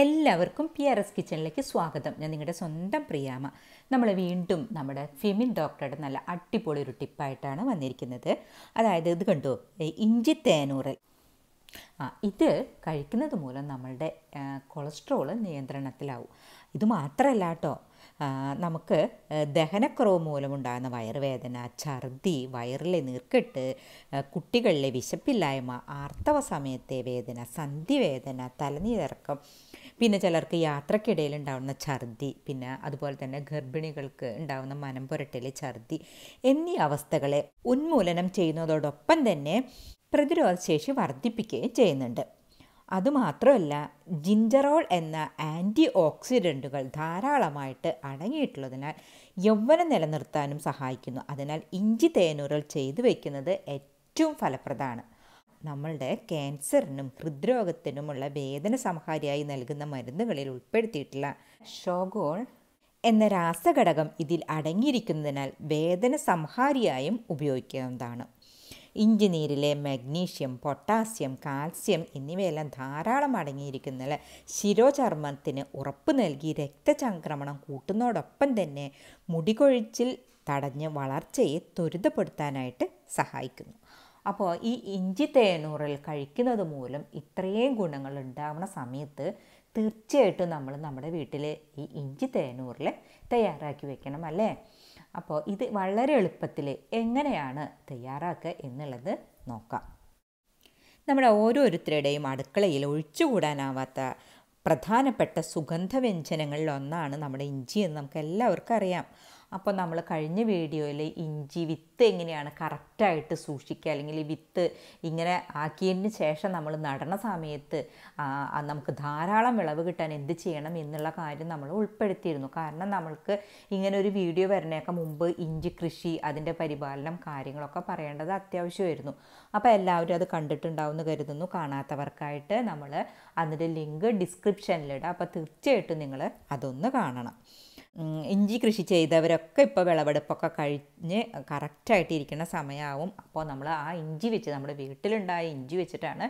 എല്ലാവർക്കും P R S കിച്ചണിലേക്ക് സ്വാഗതം ഞാൻ നിങ്ങളുടെ സ്വന്തം പ്രിയാമ നമ്മൾ വീണ്ടും നമ്മുടെ ഫിമിൻ ഡോക്ടറുടെ നല്ല അടിപൊളി ഒരു ടിപ്പായിട്ടാണ് വന്നിരിക്കുന്നത് അതായത് ഇത് കണ്ടു ഇഞ്ചി തേനൂറ് ആ ഇത് കഴിക്കുന്നത് മൂലം നമ്മളുടെ കൊളസ്ട്രോൾ നിയന്ത്രണത്തിലാവും ഇത് മാത്രമല്ല കേട്ടോ നമുക്ക് ദഹനക്കുറവ് മൂലമുണ്ടാകുന്ന വയറുവേദന ഛർദി വയറിലെ നീർക്കെട്ട് കുട്ടികളിലെ വിശപ്പില്ലായ്മ ആർത്തവ സമയത്തെ വേദന സന്ധിവേദന തലനീരിറക്കം പിന്നെ ചിലർക്ക് യാത്രക്കിടയിൽ ഉണ്ടാവുന്ന ഛർദി പിന്നെ അതുപോലെ തന്നെ ഗർഭിണികൾക്ക് ഉണ്ടാവുന്ന മനം പുരട്ടൽ ഛർദി എന്നീ അവസ്ഥകളെ ഉന്മൂലനം ചെയ്യുന്നതോടൊപ്പം തന്നെ പ്രതിരോധശേഷി വർദ്ധിപ്പിക്കുകയും ചെയ്യുന്നുണ്ട് അതുമാത്രമല്ല ജിഞ്ചറോൾ എന്ന ആൻറ്റി ഓക്സിഡൻറ്റുകൾ ധാരാളമായിട്ട് അടങ്ങിയിട്ടുള്ളതിനാൽ യൗവനം നിലനിർത്താനും സഹായിക്കുന്നു അതിനാൽ ഇഞ്ചി തേനൂരൽ ചെയ്തു വയ്ക്കുന്നത് ഏറ്റവും ഫലപ്രദമാണ് നമ്മളുടെ ക്യാൻസറിനും ഹൃദ്രോഗത്തിനുമുള്ള വേദന സംഹാരിയായി നൽകുന്ന മരുന്നുകളിൽ ഉൾപ്പെടുത്തിയിട്ടുള്ള ഷോഗോൾ എന്ന രാസഘടകം ഇതിൽ അടങ്ങിയിരിക്കുന്നതിനാൽ വേദന സംഹാരിയായും ഉപയോഗിക്കാവുന്നതാണ് ഇഞ്ചി നീരിലെ മഗ്നീഷ്യം പൊട്ടാസ്യം കാൽസ്യം എന്നിവയെല്ലാം ധാരാളം അടങ്ങിയിരിക്കുന്ന ശിരോചർമ്മത്തിന് ഉറപ്പ് നൽകി രക്തചംക്രമണം കൂട്ടുന്നതോടൊപ്പം തന്നെ മുടികൊഴിച്ചിൽ തടഞ്ഞ് വളർച്ചയെ ത്വരിതപ്പെടുത്താനായിട്ട് സഹായിക്കുന്നു അപ്പോൾ ഈ ഇഞ്ചി തേനൂറിൽ കഴിക്കുന്നത് മൂലം ഇത്രയും ഗുണങ്ങൾ ഉണ്ടാവുന്ന സമയത്ത് തീർച്ചയായിട്ടും നമ്മൾ നമ്മുടെ വീട്ടിൽ ഈ ഇഞ്ചി തേനൂറിൽ തയ്യാറാക്കി വെക്കണം അല്ലേ അപ്പോൾ ഇത് വളരെ എളുപ്പത്തിൽ എങ്ങനെയാണ് തയ്യാറാക്കുക എന്നുള്ളത് നോക്കാം നമ്മുടെ ഓരോരുത്തരുടെയും അടുക്കളയിൽ ഒഴിച്ചുകൂടാനാവാത്ത പ്രധാനപ്പെട്ട സുഗന്ധവ്യഞ്ജനങ്ങളിൽ ഒന്നാണ് നമ്മുടെ ഇഞ്ചി എന്ന് നമുക്ക് എല്ലാവർക്കും അറിയാം അപ്പോൾ നമ്മൾ കഴിഞ്ഞ വീഡിയോയിൽ ഇഞ്ചി വിത്ത് എങ്ങനെയാണ് കറക്റ്റായിട്ട് സൂക്ഷിക്കുക അല്ലെങ്കിൽ വിത്ത് ഇങ്ങനെ ആക്കിയതിന് ശേഷം നമ്മൾ നടണ സമയത്ത് നമുക്ക് ധാരാളം വിളവ് കിട്ടാൻ എന്ത് ചെയ്യണം എന്നുള്ള കാര്യം നമ്മൾ ഉൾപ്പെടുത്തിയിരുന്നു കാരണം നമ്മൾക്ക് ഇങ്ങനെ ഒരു വീഡിയോ വരുന്നേക്ക മുമ്പ് ഇഞ്ചി കൃഷി അതിൻ്റെ പരിപാലനം കാര്യങ്ങളൊക്കെ പറയേണ്ടത് അത്യാവശ്യമായിരുന്നു അപ്പോൾ എല്ലാവരും അത് കണ്ടിട്ടുണ്ടാവും എന്ന് കരുതുന്നു കാണാത്തവർക്കായിട്ട് നമ്മൾ അതിൻ്റെ ലിങ്ക് ഡിസ്ക്രിപ്ഷനിലിടാം അപ്പോൾ തീർച്ചയായിട്ടും നിങ്ങൾ അതൊന്ന് കാണണം ഇഞ്ചി കൃഷി ചെയ്തവരൊക്കെ ഇപ്പോൾ വിളവെടുപ്പൊക്കെ കഴിഞ്ഞ് കറക്റ്റായിട്ടിരിക്കുന്ന ഇരിക്കുന്ന സമയമാവും അപ്പോൾ നമ്മൾ ആ ഇഞ്ചി വെച്ച് നമ്മുടെ വീട്ടിലുണ്ടായ ഇഞ്ചി വെച്ചിട്ടാണ്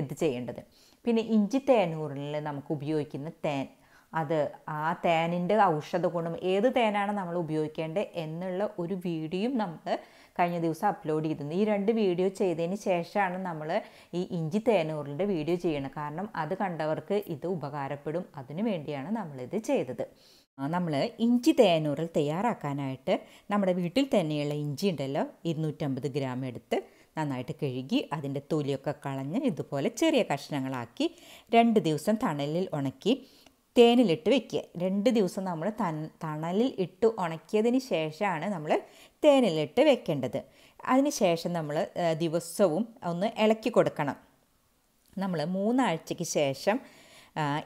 ഇത് ചെയ്യേണ്ടത് പിന്നെ ഇഞ്ചി തേനൂറിൽ നമുക്ക് ഉപയോഗിക്കുന്ന തേൻ അത് ആ തേനിൻ്റെ ഔഷധ ഗുണം ഏത് തേനാണ് നമ്മൾ ഉപയോഗിക്കേണ്ടത് എന്നുള്ള ഒരു വീഡിയോയും നമ്മൾ കഴിഞ്ഞ ദിവസം അപ്ലോഡ് ചെയ്തിരുന്നു ഈ രണ്ട് വീഡിയോ ചെയ്തതിന് ശേഷമാണ് നമ്മൾ ഈ ഇഞ്ചി തേനൂറിൻ്റെ വീഡിയോ ചെയ്യണം കാരണം അത് കണ്ടവർക്ക് ഇത് ഉപകാരപ്പെടും അതിനു വേണ്ടിയാണ് നമ്മളിത് ചെയ്തത് നമ്മൾ ഇഞ്ചി തേനൂറിൽ തയ്യാറാക്കാനായിട്ട് നമ്മുടെ വീട്ടിൽ തന്നെയുള്ള ഇഞ്ചി ഉണ്ടല്ലോ ഇരുന്നൂറ്റമ്പത് ഗ്രാം എടുത്ത് നന്നായിട്ട് കഴുകി അതിൻ്റെ തൊലിയൊക്കെ കളഞ്ഞ് ഇതുപോലെ ചെറിയ കഷ്ണങ്ങളാക്കി രണ്ട് ദിവസം തണലിൽ ഉണക്കി തേനിലിട്ട് വെക്കുക രണ്ട് ദിവസം നമ്മൾ തൺ തണലിൽ ഇട്ട് ഉണക്കിയതിന് ശേഷമാണ് നമ്മൾ തേനിലിട്ട് വെക്കേണ്ടത് അതിന് ശേഷം നമ്മൾ ദിവസവും ഒന്ന് ഇളക്കി കൊടുക്കണം നമ്മൾ മൂന്നാഴ്ചയ്ക്ക് ശേഷം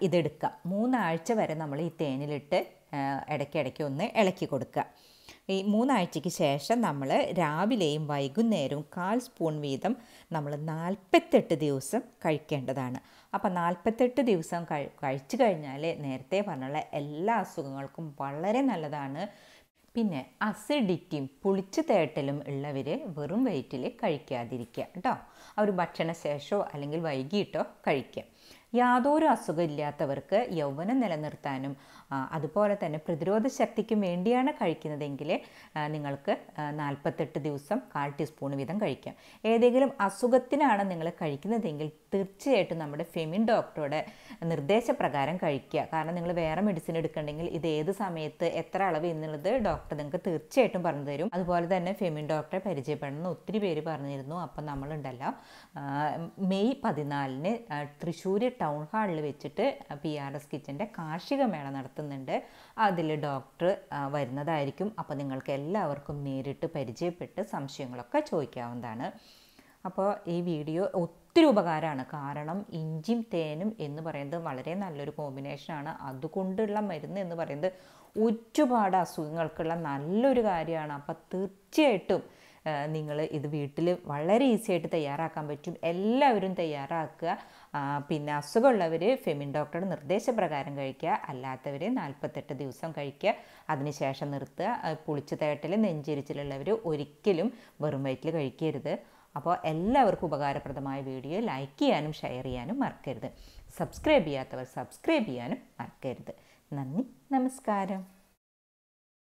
ഇതെടുക്കാം മൂന്നാഴ്ച വരെ നമ്മൾ ഈ തേനിലിട്ട് ഇടയ്ക്കിടയ്ക്ക് ഒന്ന് ഇളക്കി കൊടുക്കുക ഈ മൂന്നാഴ്ചയ്ക്ക് ശേഷം നമ്മൾ രാവിലെയും വൈകുന്നേരവും കാൽ സ്പൂൺ വീതം നമ്മൾ നാൽപ്പത്തെട്ട് ദിവസം കഴിക്കേണ്ടതാണ് അപ്പോൾ നാൽപ്പത്തെട്ട് ദിവസം കഴിച്ചു കഴിഞ്ഞാൽ നേരത്തെ പറഞ്ഞുള്ള എല്ലാ അസുഖങ്ങൾക്കും വളരെ നല്ലതാണ് പിന്നെ അസിഡിറ്റിയും പുളിച്ചു തേട്ടലും ഉള്ളവർ വെറും വെയിറ്റിൽ കഴിക്കാതിരിക്കുക കേട്ടോ അവർ ഭക്ഷണശേഷമോ അല്ലെങ്കിൽ വൈകിട്ടോ കഴിക്കുക യാതൊരു അസുഖമില്ലാത്തവർക്ക് യൗവനം നിലനിർത്താനും അതുപോലെ തന്നെ പ്രതിരോധ ശക്തിക്ക് വേണ്ടിയാണ് കഴിക്കുന്നതെങ്കിൽ നിങ്ങൾക്ക് നാൽപ്പത്തെട്ട് ദിവസം കാൽ ടീസ്പൂൺ വീതം കഴിക്കാം ഏതെങ്കിലും അസുഖത്തിനാണ് നിങ്ങൾ കഴിക്കുന്നതെങ്കിൽ തീർച്ചയായിട്ടും നമ്മുടെ ഫെമിൻ ഡോക്ടറുടെ നിർദ്ദേശപ്രകാരം കഴിക്കുക കാരണം നിങ്ങൾ വേറെ മെഡിസിൻ എടുക്കണമെങ്കിൽ ഇത് ഏത് സമയത്ത് എത്ര അളവ് എന്നുള്ളത് ഡോക്ടർ നിങ്ങൾക്ക് തീർച്ചയായിട്ടും പറഞ്ഞു തരും അതുപോലെ തന്നെ ഫെമിൻ ഡോക്ടറെ പരിചയപ്പെടണമെന്ന് ഒത്തിരി പേര് പറഞ്ഞിരുന്നു അപ്പം നമ്മളുണ്ടല്ലോ മെയ് പതിനാലിന് തൃശ്ശൂർ ടൗൺ ഹാളിൽ വെച്ചിട്ട് പി ആർ എസ് കിച്ചൻ്റെ കാർഷിക മേള നടത്തുന്നത് നടത്തുന്നുണ്ട് അതിൽ ഡോക്ടർ വരുന്നതായിരിക്കും അപ്പോൾ നിങ്ങൾക്ക് എല്ലാവർക്കും നേരിട്ട് പരിചയപ്പെട്ട് സംശയങ്ങളൊക്കെ ചോദിക്കാവുന്നതാണ് അപ്പോൾ ഈ വീഡിയോ ഒത്തിരി ഉപകാരമാണ് കാരണം ഇഞ്ചിയും തേനും എന്ന് പറയുന്നത് വളരെ നല്ലൊരു കോമ്പിനേഷനാണ് അതുകൊണ്ടുള്ള മരുന്ന് എന്ന് പറയുന്നത് ഒരുപാട് അസുഖങ്ങൾക്കുള്ള നല്ലൊരു കാര്യമാണ് അപ്പോൾ തീർച്ചയായിട്ടും നിങ്ങൾ ഇത് വീട്ടിൽ വളരെ ഈസി ആയിട്ട് തയ്യാറാക്കാൻ പറ്റും എല്ലാവരും തയ്യാറാക്കുക പിന്നെ അസുഖമുള്ളവർ ഫെമിൻ ഡോക്ടറുടെ നിർദ്ദേശപ്രകാരം കഴിക്കുക അല്ലാത്തവർ നാൽപ്പത്തെട്ട് ദിവസം കഴിക്കുക അതിനുശേഷം നിർത്തുക പുളിച്ചു തേട്ടൽ നെഞ്ചിരിച്ചിലുള്ളവർ ഒരിക്കലും വെറും വയറ്റിൽ കഴിക്കരുത് അപ്പോൾ എല്ലാവർക്കും ഉപകാരപ്രദമായ വീഡിയോ ലൈക്ക് ചെയ്യാനും ഷെയർ ചെയ്യാനും മറക്കരുത് സബ്സ്ക്രൈബ് ചെയ്യാത്തവർ സബ്സ്ക്രൈബ് ചെയ്യാനും മറക്കരുത് നന്ദി നമസ്കാരം